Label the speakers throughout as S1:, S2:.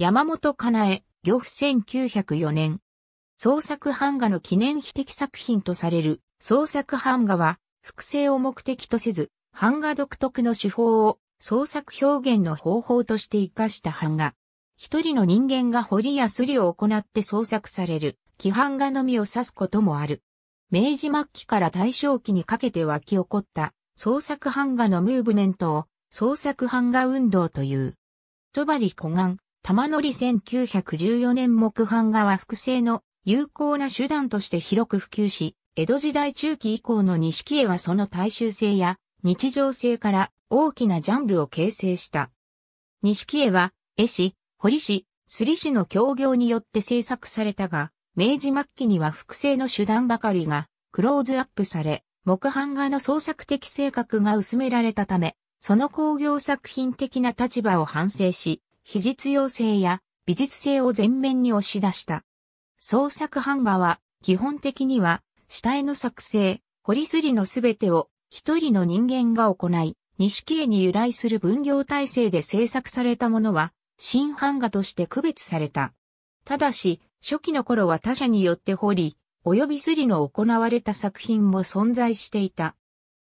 S1: 山本かなえ、漁夫1904年。創作版画の記念碑的作品とされる創作版画は、複製を目的とせず、版画独特の手法を創作表現の方法として活かした版画。一人の人間が彫りやすりを行って創作される、規範画のみを指すこともある。明治末期から大正期にかけて湧き起こった創作版画のムーブメントを創作版画運動という。ばり小岸、玉乗り1914年木版画は複製の有効な手段として広く普及し、江戸時代中期以降の錦絵はその大衆性や日常性から大きなジャンルを形成した。錦絵は、絵師、彫師、り師の協業によって制作されたが、明治末期には複製の手段ばかりがクローズアップされ、木版画の創作的性格が薄められたため、その工業作品的な立場を反省し、非実用性や美術性を前面に押し出した。創作版画は、基本的には、下絵の作成、彫りすりのすべてを、一人の人間が行い、錦絵に由来する分業体制で制作されたものは、新版画として区別された。ただし、初期の頃は他者によって彫り、及びすりの行われた作品も存在していた。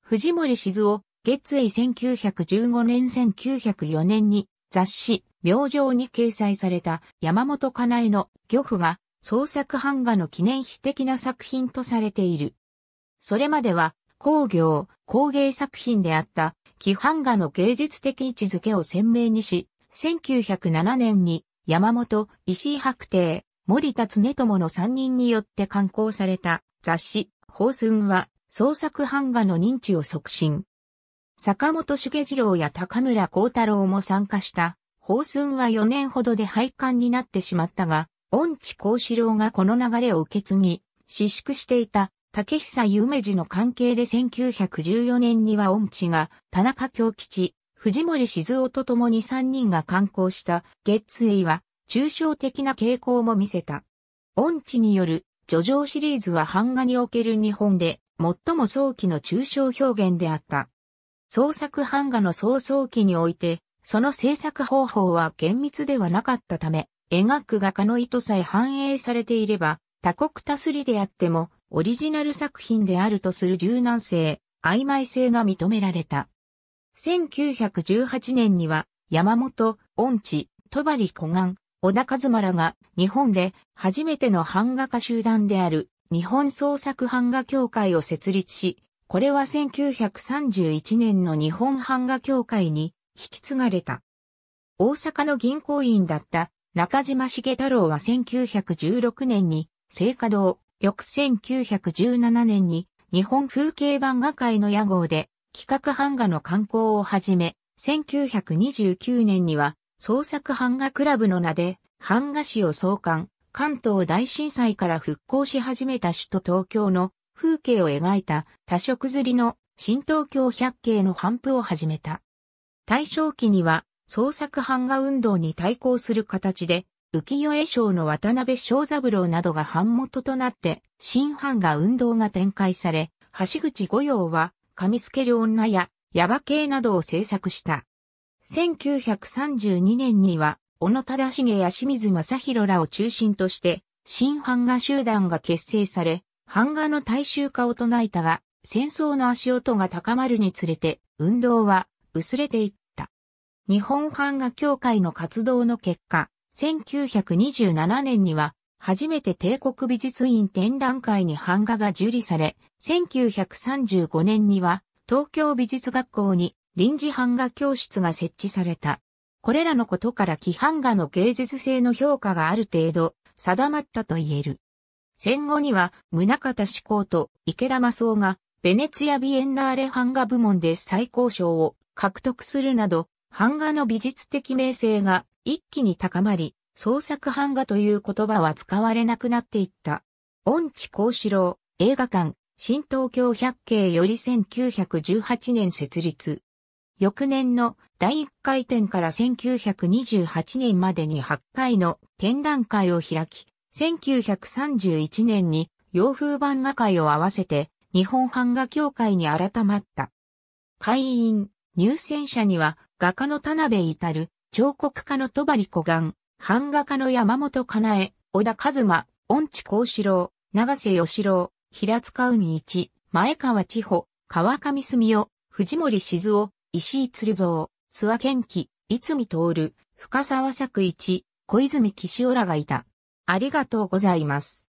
S1: 藤森静夫、月英1915年1904年に雑誌、明星に掲載された山本かなえの漁夫が創作版画の記念碑的な作品とされている。それまでは工業、工芸作品であった基版画の芸術的位置づけを鮮明にし、1907年に山本、石井白帝、森達根友の3人によって刊行された雑誌、法寸は創作版画の認知を促進。坂本茂次郎や高村光太郎も参加した。法寸は4年ほどで廃刊になってしまったが、恩知幸四郎がこの流れを受け継ぎ、失縮していた竹久夢二の関係で1914年には恩知が田中京吉、藤森静夫と共に3人が刊行した月水は抽象的な傾向も見せた。恩知による叙情シリーズは版画における日本で最も早期の抽象表現であった。創作版画の創造期において、その制作方法は厳密ではなかったため、描く画家の意図さえ反映されていれば、他国多すりであっても、オリジナル作品であるとする柔軟性、曖昧性が認められた。1918年には、山本、恩知、戸張小岸、小田和馬らが、日本で初めての版画家集団である、日本創作版画協会を設立し、これは1931年の日本版画協会に引き継がれた。大阪の銀行員だった中島茂太郎は1916年に聖華堂、翌1917年に日本風景版画界の屋号で企画版画の観光を始め、1929年には創作版画クラブの名で版画史を創刊、関東大震災から復興し始めた首都東京の風景を描いた多色刷りの新東京百景の頒布を始めた。大正期には創作版画運動に対抗する形で、浮世絵賞の渡辺正三郎などが版元となって、新版画運動が展開され、橋口五葉は、つ助る女や、ヤバ系などを制作した。1932年には、小野忠重や清水正宏らを中心として、新版画集団が結成され、版画の大衆化を唱えたが、戦争の足音が高まるにつれて、運動は薄れていった。日本版画協会の活動の結果、1927年には、初めて帝国美術院展覧会に版画が受理され、1935年には、東京美術学校に臨時版画教室が設置された。これらのことから規版画の芸術性の評価がある程度定まったと言える。戦後には宗方志向と池田正夫がベネツィア・ビエンナーレ版画部門で最高賞を獲得するなど、版画の美術的名声が一気に高まり、創作版画という言葉は使われなくなっていった。音痴幸四郎、映画館、新東京百景より1918年設立。翌年の第1回展から1928年までに8回の展覧会を開き、1931年に洋風版画会を合わせて日本版画協会に改まった。会員、入選者には画家の田辺至、彫刻家の戸張小岩、版画家の山本かなえ、小田和馬、恩智幸四郎、長瀬義郎、平塚海一、前川千穂、川上澄夫、藤森静夫、石井鶴蔵、諏訪健貴、逸見徹、深沢作一、小泉岸尾らがいた。ありがとうございます。